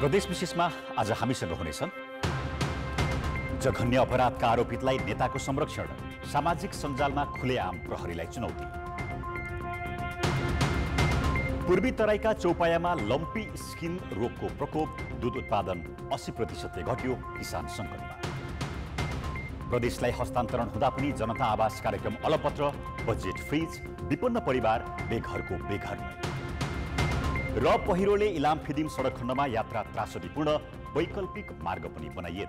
प्रदेश विशेषमा आज हामीसँग हुनेछन् जघन्य अपराधका आरोपितलाई नेताको संरक्षण सामाजिक सञ्जालमा खुलेआम प्रहरीलाई चुनौती पूर्वी तराईका चौपायामा लम्पी स्किन रोगको प्रकोप दुध उत्पादन अस्सी प्रतिशतले घट्यो किसान सङ्कटमा प्रदेशलाई हस्तान्तरण हुँदा पनि जनता आवास कार्यक्रम अलपत्र बजेट फ्रिज विपन्न परिवार बेघरको बेघरमा र पहिरोले इलाम फिदिम सडक खण्डमा यात्रा त्रासदीपूर्ण वैकल्पिक मार्ग पनि बनाइएन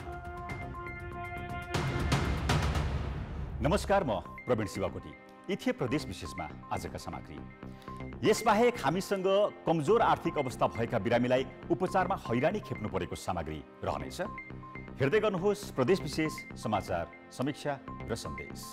नमस्कार म प्रवीण शिवाकोटी इथे प्रदेश विशेषमा आजका सामग्री यसबाहेक हामीसँग कमजोर आर्थिक अवस्था भएका बिरामीलाई उपचारमा हैरानी खेप्नु परेको सामग्री रहनेछ हेर्दै गर्नुहोस् प्रदेश विशेष समाचार समीक्षा र सन्देश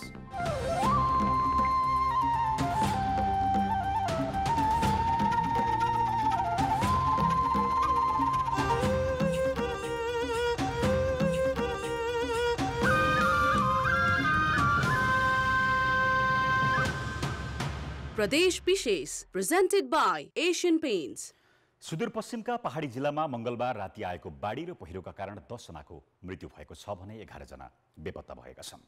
प्रदेश विशेष प्रेजेन्टेड बाई एसियन पेन्ट्स सुदूरपश्चिमका पहाडी जिल्लामा मङ्गलबार राति आएको बाढी र पहिरोका कारण दसजनाको मृत्यु भएको छ भने एघारजना बेपत्ता भएका छन्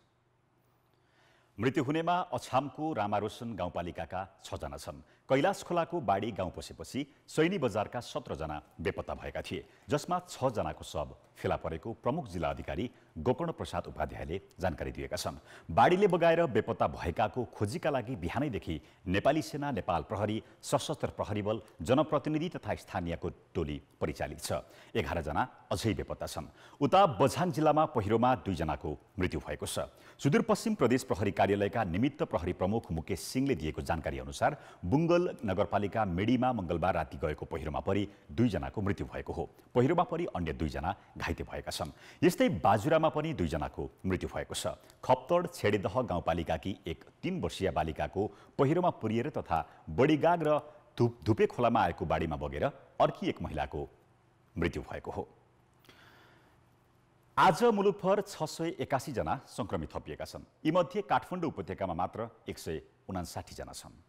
मृत्यु हुनेमा अछामको रामारोसन गाउँपालिकाका छजना छन् कैलाश खोलाको बाढी गाउँ पसेपछि सैनी बजारका सत्रजना बेपत्ता भएका थिए जसमा छजनाको शव फेला परेको प्रमुख जिल्ला अधिकारी गोकर्ण प्रसाद उपाध्यायले जानकारी दिएका छन् बाढीले बगाएर बेपत्ता भएकाको खोजीका लागि बिहानैदेखि नेपाली सेना नेपाल प्रहरी सशस्त्र प्रहरी बल जनप्रतिनिधि तथा स्थानीयको टोली परिचालित छ एघारजना अझै बेपत्ता छन् उता बझाङ जिल्लामा पहिरोमा दुईजनाको मृत्यु भएको छ सुदूरपश्चिम प्रदेश प्रहरी कार्यालयका निमित्त प्रहरी प्रमुख मुकेश सिंहले दिएको जानकारी अनुसार बुङ्ग नगरपालिका मेडीमा मङ्गलबार राति गएको पहिरोमा परि दुईजनाको मृत्यु भएको हो पहिरोमा परि अन्य दुईजना घाइते भएका छन् यस्तै बाजुरामा पनि दुईजनाको मृत्यु भएको छ खप्तड छेडेदह गाउँपालिकाकी एक तिन वर्षीय बालिकाको पहिरोमा पुरिएर तथा बडीगाग र धुप धुपे खोलामा आएको बाढीमा बगेर अर्की एक महिलाको मृत्यु भएको हो आज मुलुकभर छ सय एकासीजना सङ्क्रमित थपिएका छन् यीमध्ये काठमाडौँ उपत्यकामा मात्र एक सय उनासाठीजना छन्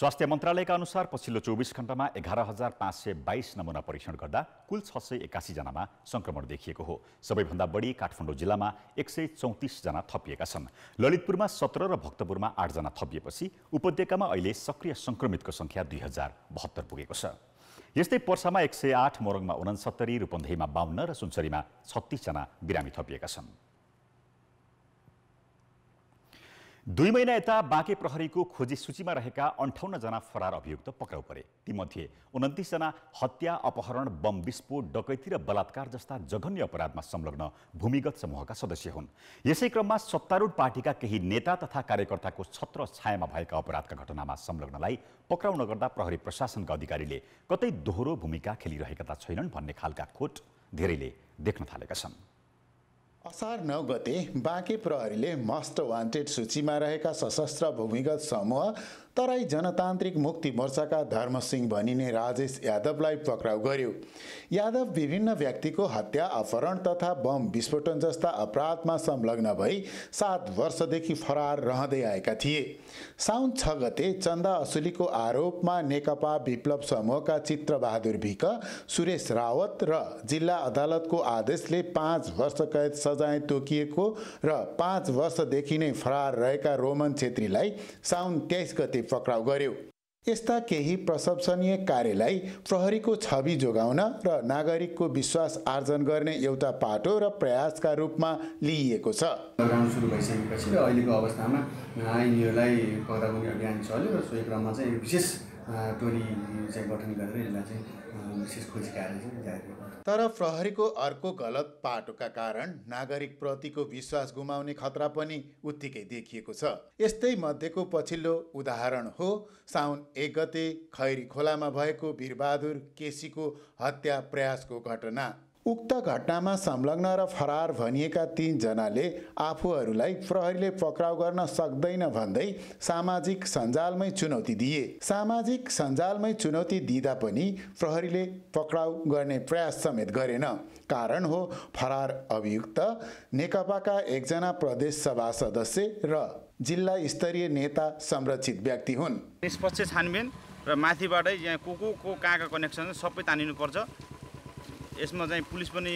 स्वास्थ्य मन्त्रालयका अनुसार पछिल्लो चौबिस घण्टामा एघार हजार पाँच सय बाइस नमुना परीक्षण गर्दा कुल छ सय एकासीजनामा सङ्क्रमण देखिएको हो सबैभन्दा बढी काठमाडौँ जिल्लामा एक सय चौतिसजना थपिएका छन् ललितपुरमा सत्र र भक्तपुरमा आठजना थपिएपछि उपत्यकामा अहिले सक्रिय सङ्क्रमितको सङ्ख्या दुई हजार बहत्तर पुगेको छ यस्तै पर्सामा एक सय आठ मोरङमा उनासत्तरी रूपन्देहीमा बाहन्न र सुनसरीमा छत्तिसजना बिरामी थपिएका छन् दुई महिना यता बाँके प्रहरीको खोजी सूचीमा रहेका अन्ठाउन्नजना फरार अभियुक्त पक्राउ परे तीमध्ये उन्तिसजना हत्या अपहरण बम विस्फोट डकैती र बलात्कार जस्ता जघन्य अपराधमा संलग्न भूमिगत समूहका सदस्य हुन् यसै क्रममा सत्तारूढ पार्टीका केही नेता तथा कार्यकर्ताको छत्र छायामा भएका अपराधका घटनामा संलग्नलाई पक्राउ नगर्दा प्रहरी प्रशासनका अधिकारीले कतै दोहोरो भूमिका खेलिरहेका त छैनन् भन्ने खालका खोट धेरैले देख्न थालेका छन् असार नौ गते बाँके प्रहरीले मस्ट वान्टेड सूचीमा रहेका सशस्त्र भूमिगत समूह तराई जनतान्त्रिक मुक्ति मोर्चाका धर्मसिंह भनिने राजेश यादवलाई पक्राउ गर्यो यादव विभिन्न व्यक्तिको हत्या अपहरण तथा बम विस्फोटन जस्ता अपराधमा संलग्न भई सात वर्षदेखि फरार रहँदै आएका थिए साउन छ गते चन्दा असुलीको आरोपमा नेकपा विप्लव समूहका चित्रबहादुर भिक सुरेश रावत र जिल्ला अदालतको आदेशले पाँच वर्ष कैद सजाय तोकिएको र पाँच वर्षदेखि नै फरार रहेका रोमन छेत्रीलाई साउन तेइस गते पछि पक्राउ गर्यो यस्ता केही प्रशंसनीय कार्यलाई प्रहरीको छवि जोगाउन र नागरिकको विश्वास आर्जन गर्ने एउटा पाटो र प्रयासका रूपमा लिइएको छ लकडाउन सुरु भइसकेपछि र अहिलेको अवस्थामा यिनीहरूलाई अभियान चल्यो र सोही क्रममा चाहिँ विशेष टोली चाहिँ गठन गरेर यसलाई चाहिँ विशेष खोजी कार्य चाहिँ जारी तर प्रहरीको अर्को गलत पाटोका कारण नागरिकप्रतिको विश्वास गुमाउने खतरा पनि उत्तिकै देखिएको छ यस्तै मध्येको पछिल्लो उदाहरण हो साउन एक गते खैरी खोलामा भएको वीरबहादुर केसीको हत्या प्रयासको घटना उक्त घटनामा संलग्न र फरार भनिएका तिनजनाले आफूहरूलाई प्रहरीले पक्राउ गर्न सक्दैन भन्दै सामाजिक सञ्जालमै चुनौती दिए सामाजिक सञ्जालमै चुनौती दिँदा पनि प्रहरीले पक्राउ गर्ने प्रयास समेत गरेन कारण हो फरार अभियुक्त नेकपाका एकजना प्रदेश सभा सदस्य र जिल्ला स्तरीय नेता संरक्षित व्यक्ति हुन् निष्पक्ष छानबिन र माथिबाटै यहाँ को को कहाँका कनेक्सन सबै तानिनुपर्छ यसमा चाहिँ पुलिस पनि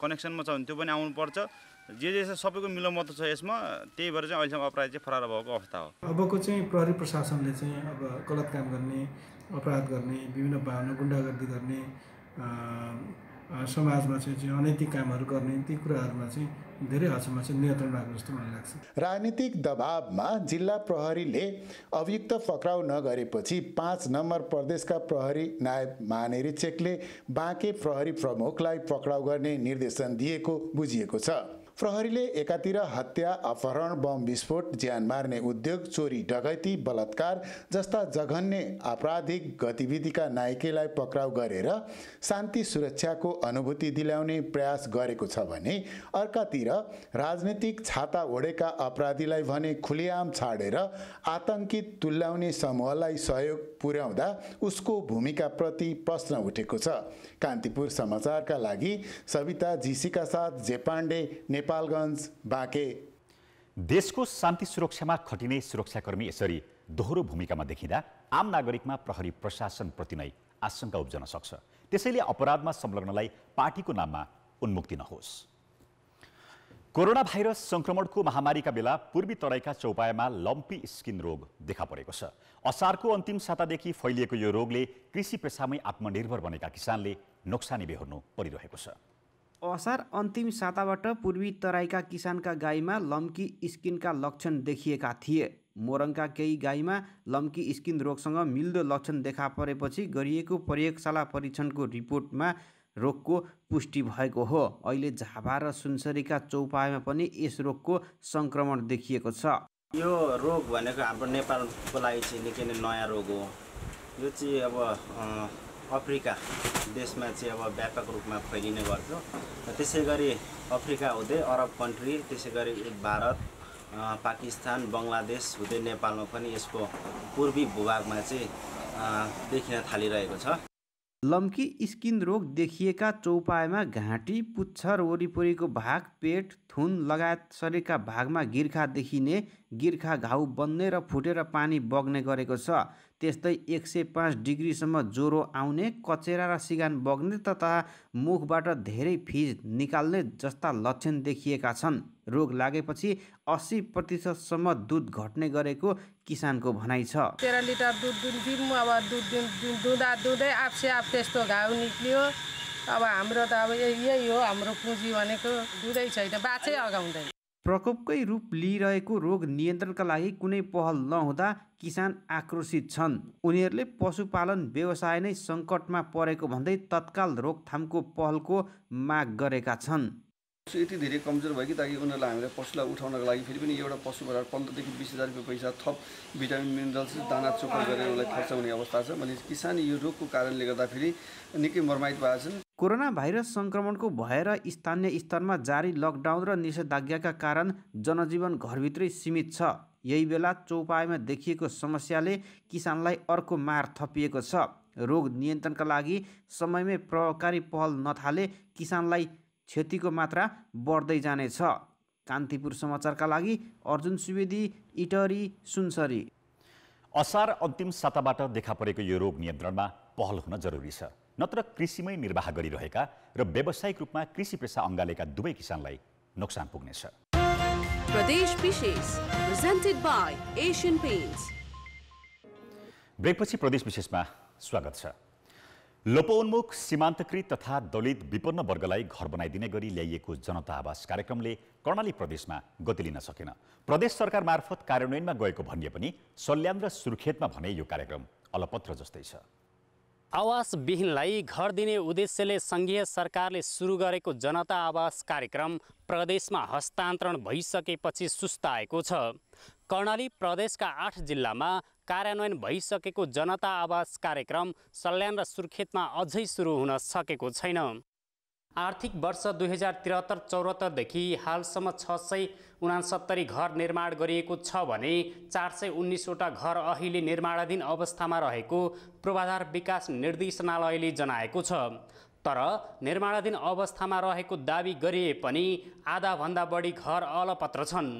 कनेक्सनमा छ भने त्यो पनि आउनुपर्छ जे जे सबैको मिलोमतो छ यसमा त्यही भएर चाहिँ अहिलेसम्म अपराध चाहिँ फरार भएको अवस्था हो अबको चाहिँ प्रहरी प्रशासनले चाहिँ अब गलत काम गर्ने अपराध गर्ने विभिन्न भावना गुन्डागर्दी गर्ने समाजमा चाहिँ अनैतिक कामहरू गर्ने ती कुराहरूमा चाहिँ धेरै हदसम्म चाहिँ नियन्त्रण भएको जस्तो मलाई लाग्छ राजनीतिक दबावमा जिल्ला प्रहरीले अभियुक्त पक्राउ नगरेपछि पाँच नम्बर प्रदेशका प्रहरी नायब महानिरीक्षकले बाँके प्रहरी प्रमुखलाई पक्राउ गर्ने निर्देशन दिएको बुझिएको छ प्रहरीले एकातिर हत्या अपहरण बम विस्फोट ज्यान मार्ने उद्योग चोरी डकैती बलात्कार जस्ता जघन्य आपराधिक गतिविधिका नायकेलाई पक्राउ गरेर शान्ति सुरक्षाको अनुभूति दिलाउने प्रयास गरेको छ भने अर्कातिर राजनैतिक छाता ओढेका अपराधीलाई भने खुलेआम छाडेर आतङ्कित तुल्याउने समूहलाई सहयोग पुर्याउँदा उसको भूमिकाप्रति प्रश्न उठेको छ कान्तिपुर समाचारका लागि सविता जीसीका साथ पाण्डे नेपाल नेपालगञ्ज बाँके देशको शान्ति सुरक्षामा खटिने सुरक्षाकर्मी यसरी दोहोरो भूमिकामा देखिँदा आम नागरिकमा प्रहरी प्रशासनप्रति नै आशंका उब्जन सक्छ त्यसैले अपराधमा संलग्नलाई पार्टीको नाममा उन्मुक्ति नहोस् कोरोना भाइरस सङ्क्रमणको महामारीका बेला पूर्वी तराईका चौपायामा लम्पी स्किन रोग देखा परेको छ असारको अन्तिम सातादेखि फैलिएको यो रोगले कृषि पेसामै आत्मनिर्भर बनेका किसानले नोक्सानी बेहोर्नु परिरहेको छ असार अन्तिम साताबाट पूर्वी तराईका किसानका गाईमा लम्की स्किनका लक्षण देखिएका थिए मोरङका केही गाईमा लम्की स्किन रोगसँग मिल्दो लक्षण देखा परेपछि गरिएको प्रयोगशाला परीक्षणको रिपोर्टमा रोगको पुष्टि भएको हो अहिले झाबा र सुनसरीका चौपायामा पनि यस रोगको सङ्क्रमण देखिएको छ यो रोग भनेको हाम्रो नेपालको लागि चाहिँ निकै नै नयाँ रोग हो यो चाहिँ अब अफ्रिका देशमा चाहिँ अब व्यापक रूपमा फैलिने गर्थ्यो त्यसै गरी अफ्रिका हुँदै अरब कन्ट्री त्यसै गरी भारत पाकिस्तान बङ्गलादेश हुँदै नेपालमा पनि यसको पूर्वी भूभागमा चाहिँ देखिन थालिरहेको छ लम्की स्किन रोग देखिएका चौपायमा घाँटी पुच्छर वरिपरिको भाग पेट थुन लगायत शरीरका भागमा गिर्खा देखिने गिर्खा घाउ बन्ने र फुटेर पानी बग्ने गरेको छ त्यस्तै एक सय पाँच डिग्रीसम्म ज्वरो आउने कचेरा र सिगान बग्ने तथा मुखबाट धेरै फिज निकाल्ने जस्ता लक्षण देखिएका छन् रोग लागेपछि अस्सी प्रतिशतसम्म दुध घट्ने गरेको किसानको भनाइ छ तेह्र लिटर दुध दुन्थ्यौँ अब दुध दुधा दुधै आफसे आफ त्यस्तो घाउ निस्कियो अब हाम्रो त अब यही हो हाम्रो पुँजी भनेको दुधै छैन बाछै अगाउँदैन प्रकोपकै रूप लिइरहेको रोग नियन्त्रणका लागि कुनै पहल नहुँदा किसान आक्रोशित छन् उनीहरूले पशुपालन व्यवसाय नै सङ्कटमा परेको भन्दै तत्काल रोकथामको पहलको माग गरेका छन् पशु यति धेरै कमजोर भयो कि ताकि उनीहरूलाई हामीले पशुलाई उठाउनको लागि फेरि पनि एउटा पशु भएर पन्ध्रदेखि बिस हजार रुपियाँ पैसा थप भिटामिन मिनरल्स दाना चोकर गरेर उसलाई खर्च हुने अवस्था छ भने किसान यो रोगको कारणले गर्दाखेरि निकै मर्माइत भएका छन् कोरोना भाइरस सङ्क्रमणको भएर स्थानीय स्तरमा जारी लकडाउन र निषेधाज्ञाका कारण जनजीवन घरभित्रै सीमित छ यही बेला चौपायमा देखिएको समस्याले किसानलाई अर्को मार थपिएको छ रोग नियन्त्रणका लागि समयमै प्रभावकारी पहल नथाले किसानलाई क्षतिको मात्रा बढ्दै जानेछ कान्तिपुर समाचारका लागि अर्जुन सुवेदी इटरी सुनसरी असार अन्तिम साताबाट देखा परेको यो रोग नियन्त्रणमा पहल हुन जरुरी छ नत्र कृषिमै निर्वाह गरिरहेका र व्यावसायिक रूपमा कृषि पेसा अँगालेका दुवै किसानलाई नोक्सान पुग्नेछ प्रदेश विशेष ब्रेकपछि प्रदेश विशेषमा स्वागत छ लोपोन्मुख सीमान्तकृत तथा दलित विपन्न वर्गलाई घर बनाइदिने गरी ल्याइएको जनता आवास कार्यक्रमले कर्णाली प्रदेशमा गति लिन सकेन प्रदेश सरकार मार्फत कार्यान्वयनमा गएको भनिए पनि सल्यान र सुर्खेतमा भने यो कार्यक्रम अलपत्र जस्तै छ आवासविहीनलाई घर दिने उद्देश्यले सङ्घीय सरकारले सुरु गरेको जनता आवास कार्यक्रम प्रदेशमा हस्तान्तरण भइसकेपछि सुस्ताएको छ कर्णाली प्रदेशका आठ जिल्लामा कार्यान्वयन भइसकेको जनता आवास कार्यक्रम सल्यान र सुर्खेतमा अझै सुरु हुन सकेको छैन आर्थिक वर्ष दुई हजार त्रिहत्तर चौहत्तरदेखि हालसम्म छ सय उनासत्तरी घर निर्माण गरिएको छ भने चार सय उन्नाइसवटा घर अहिले निर्माणाधीन अवस्थामा रहेको पूर्वाधार विकास निर्देशनालयले जनाएको छ तर निर्माणाधीन अवस्थामा रहेको दावी गरिए पनि आधाभन्दा बढी घर अलपत्र छन्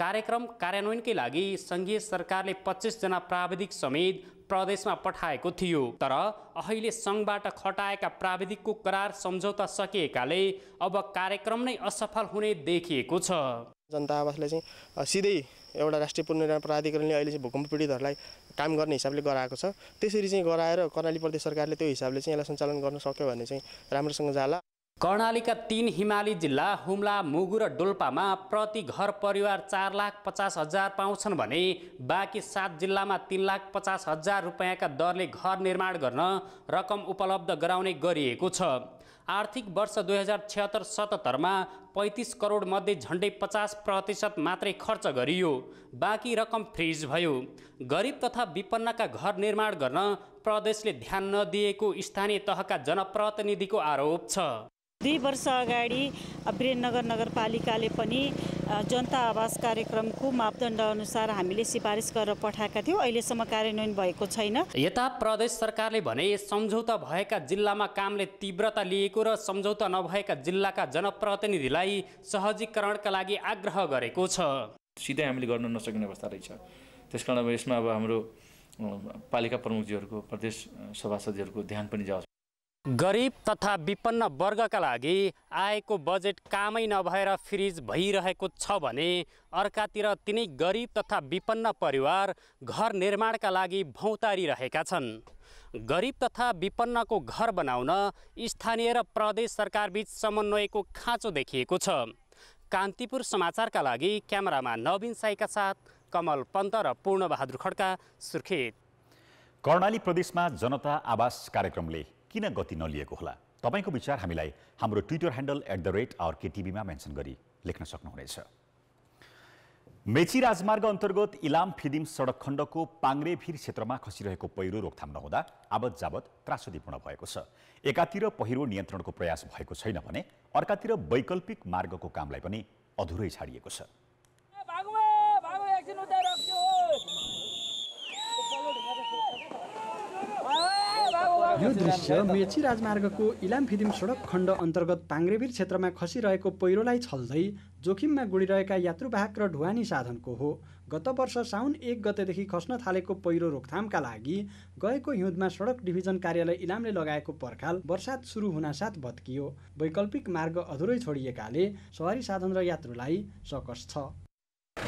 कार्यक्रम कार्यान्वयनकै लागि सङ्घीय सरकारले पच्चिसजना प्राविधिक समेत प्रदेशमा पठाएको थियो तर अहिले सङ्घबाट खटाएका प्राविधिकको करार सम्झौता सकिएकाले अब कार्यक्रम नै असफल हुने देखिएको छ जनता आवासले चाहिँ सिधै एउटा राष्ट्रिय पुनर्निर्माण प्राधिकरणले अहिले चाहिँ भूकम्प पीडितहरूलाई काम गर्ने हिसाबले गराएको छ त्यसरी चाहिँ गराएर कर्णाली प्रदेश सरकारले त्यो हिसाबले चाहिँ यसलाई सञ्चालन गर्न सक्यो भने चाहिँ राम्रोसँग जाला कर्णालीका तीन हिमाली जिल्ला हुम्ला मुगु र डोल्पामा प्रति घर परिवार चार लाख पचास हजार पाउँछन् भने बाँकी सात जिल्लामा तिन लाख पचास हजार रुपियाँका दरले घर निर्माण गर्न रकम उपलब्ध गराउने गरिएको छ आर्थिक वर्ष दुई हजार छत्तर सतहत्तरमा पैँतिस करोडमध्ये झन्डै पचास प्रतिशत मात्रै खर्च गरियो बाँकी रकम फ्रिज भयो गरिब तथा विपन्नका घर निर्माण गर्न प्रदेशले ध्यान नदिएको स्थानीय तहका जनप्रतिनिधिको आरोप छ दुई वर्ष अगाडि बिरेन्द्रनगर नगरपालिकाले पनि जनता आवास कार्यक्रमको मापदण्ड अनुसार हामीले सिफारिस गरेर पठाएका थियौँ अहिलेसम्म कार्यान्वयन भएको छैन यता प्रदेश सरकारले भने सम्झौता भएका जिल्लामा कामले तीव्रता लिएको र सम्झौता नभएका जिल्लाका जनप्रतिनिधिलाई सहजीकरणका लागि आग्रह गरेको छ सिधै हामीले गर्न नसक्ने अवस्था रहेछ त्यस अब यसमा अब हाम्रो पालिका प्रमुखजीहरूको प्रदेश सभासदहरूको ध्यान पनि जाओस् गरिब तथा विपन्न वर्गका लागि आएको बजेट कामै नभएर फ्रिज भइरहेको छ भने अर्कातिर तिनै गरिब तथा विपन्न परिवार घर निर्माणका लागि रहेका छन् गरिब तथा विपन्नको घर बनाउन स्थानीय र प्रदेश सरकारबीच समन्वयको खाँचो देखिएको छ कान्तिपुर समाचारका लागि क्यामेरामा नवीन साईका साथ कमल पन्त र पूर्णबहादुर खड्का सुर्खेत कर्णाली प्रदेशमा जनता आवास कार्यक्रमले किन गति नलिएको होला तपाईँको विचार हामीलाई हाम्रो Twitter handle at the rate our केटिभीमा मेन्सन गरी लेख्न सक्नुहुनेछ मेची राजमार्ग अन्तर्गत इलाम फिदिम सडक खण्डको पाङ्रेभिर क्षेत्रमा खसिरहेको पहिरो रोकथाम नहुँदा आवत जावत त्रासदीपूर्ण भएको छ एकातिर पहिरो नियन्त्रणको प्रयास भएको छैन भने अर्कातिर वैकल्पिक मार्गको कामलाई पनि अधुरै छाडिएको छ यो दृश्य मेची राजमार्गको इलाम फिदिम सडक खण्ड अन्तर्गत पाङ्ग्रेबिर क्षेत्रमा खसिरहेको पहिरोलाई छल्दै जोखिममा गुडिरहेका यात्रुवाहक र ढुवानी साधनको हो गत वर्ष साउन एक गतेदेखि खस्न थालेको पहिरो रोकथामका लागि गएको हिउँदमा सडक डिभिजन कार्यालय इलामले लगाएको पर्खाल वर्षात सुरु हुनासाथ भत्कियो वैकल्पिक मार्ग अधुरै छोडिएकाले सवारी साधन र यात्रुलाई सकस छ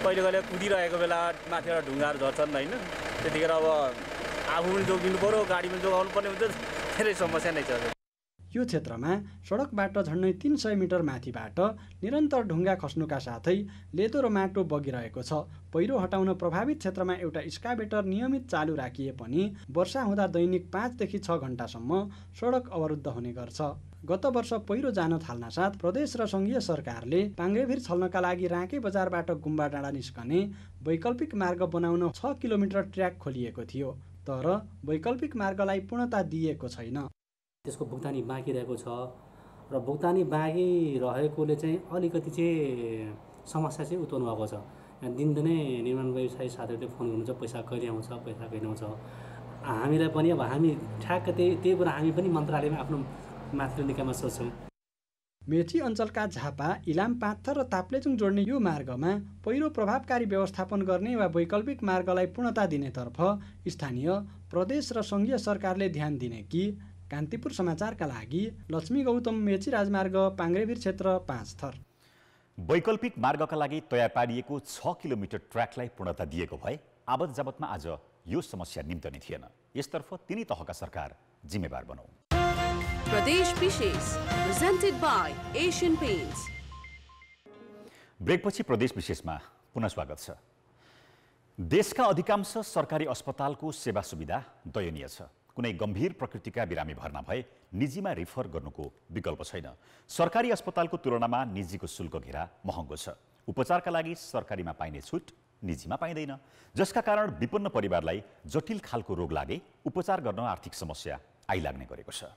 पहिरो कुदिरहेको बेला माथिबाट ढुङ्गाहरू झर्छन् होइन त्यतिखेर अब आफू पनि जोगिनु पऱ्यो गाडी पनि जोगाउनु पर्ने हुन्छ धेरै समस्या नै छ यो क्षेत्रमा सडकबाट झन्डै तिन सय मिटर माथिबाट निरन्तर ढुङ्गा खस्नुका साथै लेदो र माटो बगिरहेको छ पहिरो हटाउन प्रभावित क्षेत्रमा एउटा स्काबेटर नियमित चालु राखिए पनि वर्षा हुँदा दैनिक पाँचदेखि छ घन्टासम्म सडक अवरुद्ध हुने गर्छ गत वर्ष पहिरो जान थाल्नासाथ प्रदेश र सङ्घीय सरकारले पाङ्ग्रेभिर छल्नका लागि राँके बजारबाट गुम्बा डाँडा निस्कने वैकल्पिक मार्ग बनाउन छ किलोमिटर ट्र्याक खोलिएको थियो तर वैकल्पिक मार्गलाई पूर्णता दिएको छैन त्यसको भुक्तानी बाँकी रहेको छ र भुक्तानी बाँकी रहेकोले चाहिँ अलिकति चाहिँ समस्या चाहिँ उत्पन्न भएको छ दिनदिनै निर्माण व्यवसाय साथीहरूले फोन गर्नुहुन्छ पैसा कहिले आउँछ पैसा कहिले आउँछ हामीलाई पनि अब हामी ठ्याक्क त्यही त्यही कुरा हामी पनि मन्त्रालयमा आफ्नो मातृ निकायमा सोध्छौँ मेची अञ्चलका झापा इलाम पाथर र ताप्लेचुङ जोड्ने यो मार्गमा पहिरो प्रभावकारी व्यवस्थापन गर्ने वा वैकल्पिक मार्गलाई पूर्णता दिनेतर्फ स्थानीय प्रदेश र सङ्घीय सरकारले ध्यान दिने कि कान्तिपुर समाचारका लागि लक्ष्मी गौतम मेची राजमार्ग पाङ्ग्रेवीर क्षेत्र पाँच थर वैकल्पिक मार्गका लागि तयार पारिएको छ किलोमिटर ट्र्याकलाई पूर्णता दिएको भए आवत जावतमा आज यो समस्या निम्त नै थिएन यसतर्फ तिनै तहका सरकार जिम्मेवार बनाऊ प्रदेश विशेष प्रेजेन्टेड बाई एसियन पेन्ट ब्रेकपछि प्रदेश विशेषमा पुनः स्वागत छ देशका अधिकांश सरकारी अस्पतालको सेवा सुविधा दयनीय छ कुनै गम्भीर प्रकृतिका बिरामी भर्ना भए निजीमा रिफर गर्नुको विकल्प छैन सरकारी अस्पतालको तुलनामा निजीको शुल्क घेरा महँगो छ उपचारका लागि सरकारीमा पाइने छुट निजीमा पाइँदैन जसका कारण विपन्न परिवारलाई जटिल खालको रोग लागे उपचार गर्न आर्थिक समस्या आइलाग्ने गरेको छ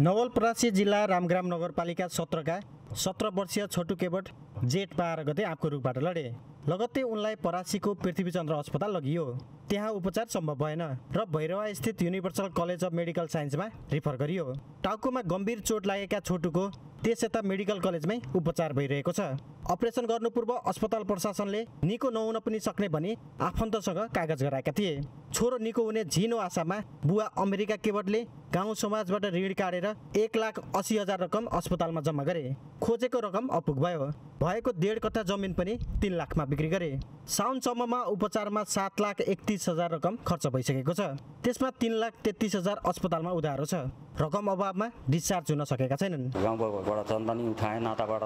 नवलपरासी जिल्ला रामग्राम नगरपालिका सत्रका सत्र वर्षीय छोटु केवट जेठ बाह्र गते आँपको रुखबाट लडे लगत्तै उनलाई परासीको पृथ्वीचन्द्र अस्पताल लगियो त्यहाँ उपचार सम्भव भएन र भैरवास्थित युनिभर्सल कलेज अफ मेडिकल साइन्समा रिफर गरियो टाउकोमा गम्भीर चोट लागेका छोटुको त्यस यता मेडिकल कलेजमै उपचार भइरहेको छ अपरेसन गर्नु पूर्व अस्पताल प्रशासनले निको नहुन पनि सक्ने भनी आफन्तसँग कागज गराएका थिए छोरो निको हुने झिनो आशामा बुवा अमेरिका केवटले गाउँ समाजबाट ऋण काटेर एक लाख असी हजार रकम अस्पतालमा जम्मा गरे खोजेको रकम अपुग भयो भएको डेढ कट्ठा जमिन पनि तिन लाखमा बिक्री गरे साउनसम्ममा उपचारमा सात लाख एकतिस हजार रकम खर्च भइसकेको छ त्यसमा तिन लाख तेत्तिस हजार अस्पतालमा उधारो छ रकम अभावमा डिस्चार्ज हुन सकेका छैनन् गाउँबाट जनता नि उठाएँ नाताबाट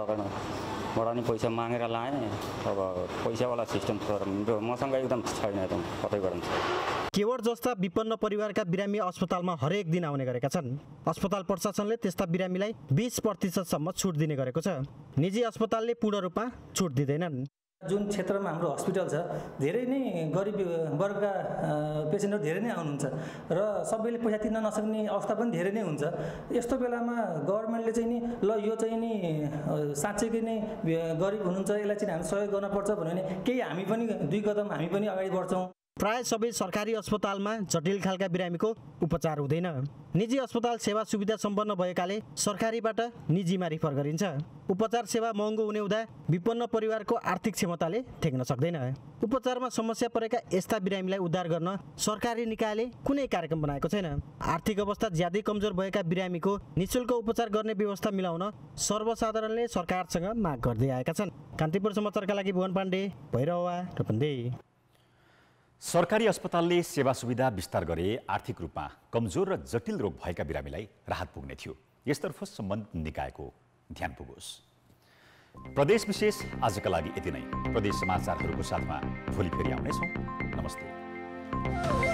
बाट नि पैसा मागेर लाएँ अब पैसावाला सिस्टम छ मसँग एकदम छैन एकदम कतैबाट केवर जस्ता विपन्न परिवारका बिरामी अस्पतालमा हरेक दिन आउने गरेका छन् अस्पताल प्रशासनले त्यस्ता बिरामीलाई बिस प्रतिशतसम्म छुट दिने गरेको छ निजी अस्पतालले पूर्ण रूपमा छुट दिँदैनन् जुन क्षेत्रमा हाम्रो हस्पिटल छ धेरै नै गरिब वर्गका पेसेन्टहरू धेरै नै आउनुहुन्छ र सबैले पैसा तिर्न नसक्ने अवस्था पनि धेरै नै हुन्छ यस्तो बेलामा गभर्मेन्टले चाहिँ नि ल यो चाहिँ नि साँच्चैकै नै गरिब हुनुहुन्छ यसलाई चाहिँ हामी सहयोग गर्नुपर्छ भन्यो भने केही हामी पनि दुई कदम हामी पनि अगाडि बढ्छौँ प्राय सबै सरकारी अस्पतालमा जटिल खालका बिरामीको उपचार हुँदैन निजी अस्पताल सेवा सुविधा सम्पन्न भएकाले सरकारीबाट निजीमा रिफर गरिन्छ उपचार सेवा महँगो हुने हुँदा विपन्न परिवारको आर्थिक क्षमताले ठेक्न सक्दैन उपचारमा समस्या परेका यस्ता बिरामीलाई उद्धार गर्न सरकारी निकायले कुनै कार्यक्रम बनाएको छैन आर्थिक अवस्था ज्यादै कमजोर भएका बिरामीको निशुल्क उपचार गर्ने व्यवस्था मिलाउन सर्वसाधारणले सरकारसँग माग गर्दै आएका छन् कान्तिपुर समाचारका लागि भुवन पाण्डे भैरवा र सरकारी अस्पतालले सेवा सुविधा विस्तार गरे आर्थिक रूपमा कमजोर र जटिल रोग भएका बिरामीलाई राहत पुग्ने थियो यसतर्फ सम्बन्धित निकायको ध्यान पुगोस् प्रदेश विशेष आजका लागि यति नै प्रदेश समाचारहरूको साथमा भोलि फेरि आउनेछौँ नमस्ते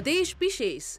प्रदेश विशेष